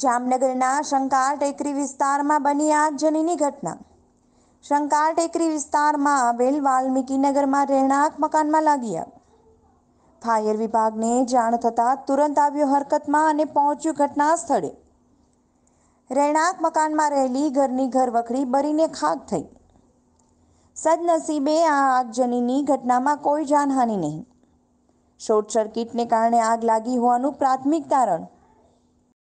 જામનગરના શંકાર ટેકરી વિસ્તારમાં બની આગજનીની ઘટના શંકાર ટેકરી વિસ્તારમાં આવેલ વાલ્મીકીનગરમાં રહેણાંક મકાનમાં લાગી આગ ફાયર વિભાગને જાણ થતાં તુરંત આવ્યો હરકતમાં અને પહોંચ્યું ઘટના સ્થળે રહેણાંક મકાનમાં રહેલી ઘરની ઘરવખરી બરીને ખાક થઈ સદનસીબે આ આગજનીની ઘટનામાં કોઈ જાનહાનિ નહીં શોર્ટ સર્કિટને કારણે આગ લાગી હોવાનું પ્રાથમિક તારણ